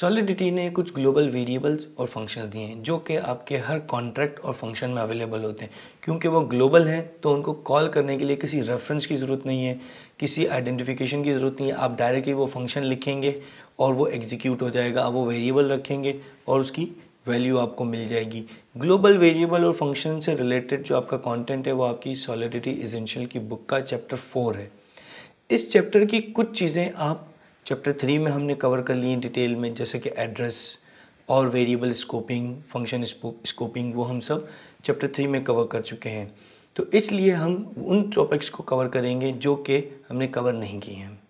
solidity ने कुछ global variables और फंक्शंस दिए हैं जो कि आपके हर कॉन्ट्रैक्ट और फंक्शन में अवेलेबल होते हैं क्योंकि वो ग्लोबल हैं तो उनको कॉल करने के लिए किसी रेफरेंस की ज़रूरत नहीं है किसी आइडेंटिफिकेशन की ज़रूरत नहीं है आप डायरेक्टली वो फंक्शन लिखेंगे और वो एग्जीक्यूट हो जाएगा आप वो वेरिएबल रखेंगे और उसकी वैल्यू आपको मिल जाएगी ग्लोबल वेरिएबल और फंक्शन से रिलेटेड जो आपका कॉन्टेंट है वो आपकी सॉलिडिटी इजेंशियल की बुक का चैप्टर फोर है इस चैप्टर की कुछ चीज़ें आप चैप्टर थ्री में हमने कवर कर लिए डिटेल में जैसे कि एड्रेस और वेरिएबल स्कोपिंग फंक्शन स्कोपिंग वो हम सब चैप्टर थ्री में कवर कर चुके हैं तो इसलिए हम उन टॉपिक्स को कवर करेंगे जो कि हमने कवर नहीं किए हैं